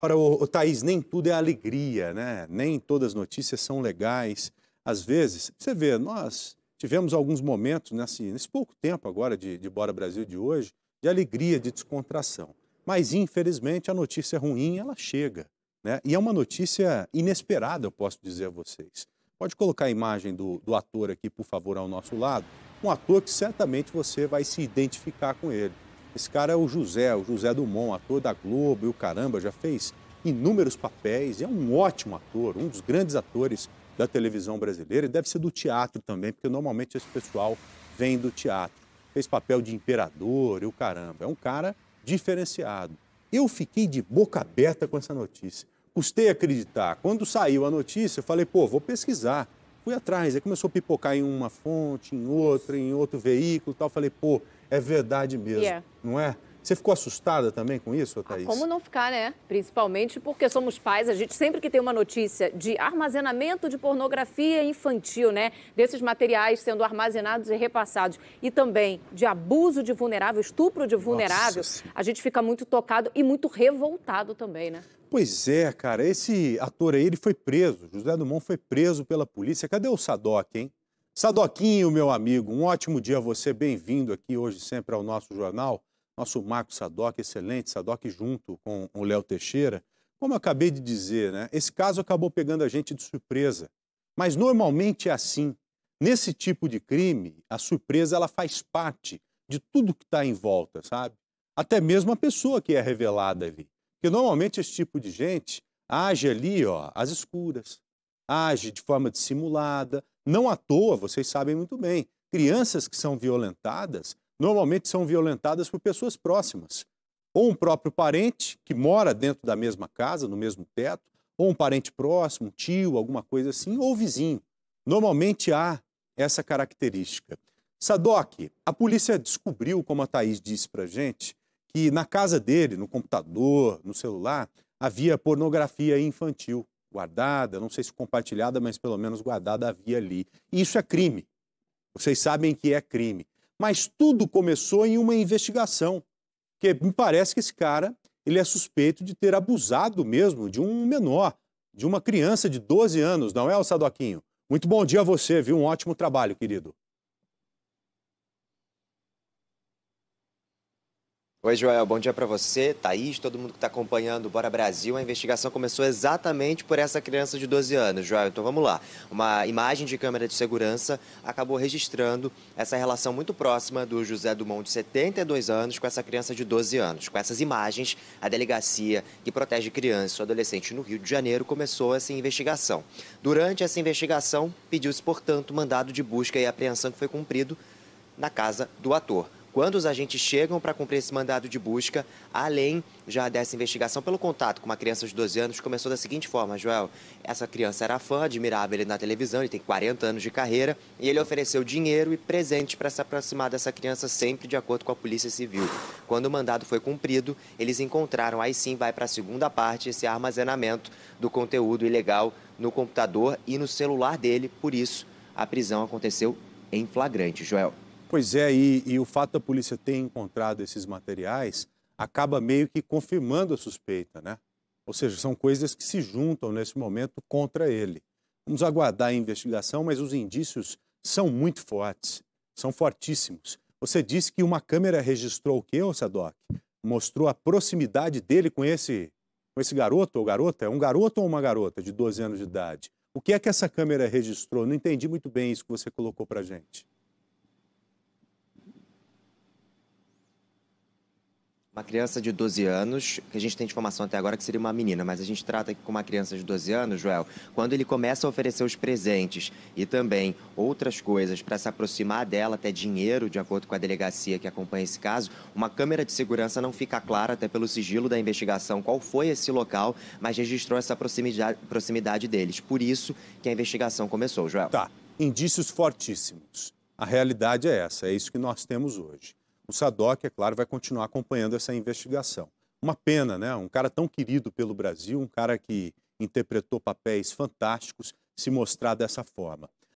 Ora, o, o Thaís, nem tudo é alegria, né? Nem todas as notícias são legais. Às vezes, você vê, nós tivemos alguns momentos nesse, né, assim, nesse pouco tempo agora de, de Bora Brasil de hoje, de alegria, de descontração. Mas, infelizmente, a notícia ruim, ela chega. Né? E é uma notícia inesperada, eu posso dizer a vocês. Pode colocar a imagem do, do ator aqui, por favor, ao nosso lado. Um ator que certamente você vai se identificar com ele. Esse cara é o José, o José Dumont, ator da Globo e o caramba, já fez inúmeros papéis, é um ótimo ator, um dos grandes atores da televisão brasileira e deve ser do teatro também, porque normalmente esse pessoal vem do teatro. Fez papel de imperador e o caramba, é um cara diferenciado. Eu fiquei de boca aberta com essa notícia. Custei acreditar. Quando saiu a notícia, eu falei, pô, vou pesquisar fui atrás. Aí começou a pipocar em uma fonte, em outra, em outro veículo tal. Falei, pô, é verdade mesmo, yeah. não é? Você ficou assustada também com isso, Thaís? Ah, como não ficar, né? Principalmente porque somos pais, a gente sempre que tem uma notícia de armazenamento de pornografia infantil, né? Desses materiais sendo armazenados e repassados e também de abuso de vulnerável, estupro de vulnerável, Nossa. a gente fica muito tocado e muito revoltado também, né? Pois é, cara, esse ator aí, ele foi preso, José Dumont foi preso pela polícia. Cadê o Sadoc, hein? Sadoquinho, meu amigo, um ótimo dia a você, bem-vindo aqui hoje sempre ao nosso jornal nosso Marco Sadoc, excelente, Sadoc junto com o Léo Teixeira. Como eu acabei de dizer, né, esse caso acabou pegando a gente de surpresa, mas normalmente é assim. Nesse tipo de crime, a surpresa ela faz parte de tudo que está em volta, sabe? Até mesmo a pessoa que é revelada ali. Porque normalmente esse tipo de gente age ali, ó, às escuras, age de forma dissimulada. Não à toa, vocês sabem muito bem, crianças que são violentadas normalmente são violentadas por pessoas próximas. Ou um próprio parente que mora dentro da mesma casa, no mesmo teto, ou um parente próximo, um tio, alguma coisa assim, ou vizinho. Normalmente há essa característica. Sadoc, a polícia descobriu, como a Thaís disse para gente, que na casa dele, no computador, no celular, havia pornografia infantil guardada, não sei se compartilhada, mas pelo menos guardada havia ali. Isso é crime. Vocês sabem que é crime. Mas tudo começou em uma investigação, que me parece que esse cara ele é suspeito de ter abusado mesmo de um menor, de uma criança de 12 anos, não é, o Sadoquinho? Muito bom dia a você, viu? Um ótimo trabalho, querido. Oi, Joel, bom dia para você, Thaís, todo mundo que está acompanhando o Bora Brasil. A investigação começou exatamente por essa criança de 12 anos, Joel. Então vamos lá. Uma imagem de câmera de segurança acabou registrando essa relação muito próxima do José Dumont, de 72 anos, com essa criança de 12 anos. Com essas imagens, a delegacia que protege crianças e adolescentes no Rio de Janeiro começou essa investigação. Durante essa investigação, pediu-se, portanto, mandado de busca e apreensão que foi cumprido na casa do ator quando os agentes chegam para cumprir esse mandado de busca, além já dessa investigação pelo contato com uma criança de 12 anos, começou da seguinte forma, Joel. Essa criança era fã, admirava ele na televisão, ele tem 40 anos de carreira, e ele ofereceu dinheiro e presentes para se aproximar dessa criança, sempre de acordo com a Polícia Civil. Quando o mandado foi cumprido, eles encontraram, aí sim vai para a segunda parte, esse armazenamento do conteúdo ilegal no computador e no celular dele, por isso a prisão aconteceu em flagrante, Joel. Pois é, e, e o fato da polícia ter encontrado esses materiais acaba meio que confirmando a suspeita, né? Ou seja, são coisas que se juntam nesse momento contra ele. Vamos aguardar a investigação, mas os indícios são muito fortes, são fortíssimos. Você disse que uma câmera registrou o quê, Sadoc? Mostrou a proximidade dele com esse, com esse garoto ou garota? É um garoto ou uma garota de 12 anos de idade? O que é que essa câmera registrou? Não entendi muito bem isso que você colocou para gente. Uma criança de 12 anos, que a gente tem informação até agora que seria uma menina, mas a gente trata aqui com uma criança de 12 anos, Joel, quando ele começa a oferecer os presentes e também outras coisas para se aproximar dela, até dinheiro, de acordo com a delegacia que acompanha esse caso, uma câmera de segurança não fica clara, até pelo sigilo da investigação, qual foi esse local, mas registrou essa proximidade, proximidade deles. Por isso que a investigação começou, Joel. Tá, indícios fortíssimos. A realidade é essa, é isso que nós temos hoje. O SADOC, é claro, vai continuar acompanhando essa investigação. Uma pena, né? Um cara tão querido pelo Brasil, um cara que interpretou papéis fantásticos, se mostrar dessa forma.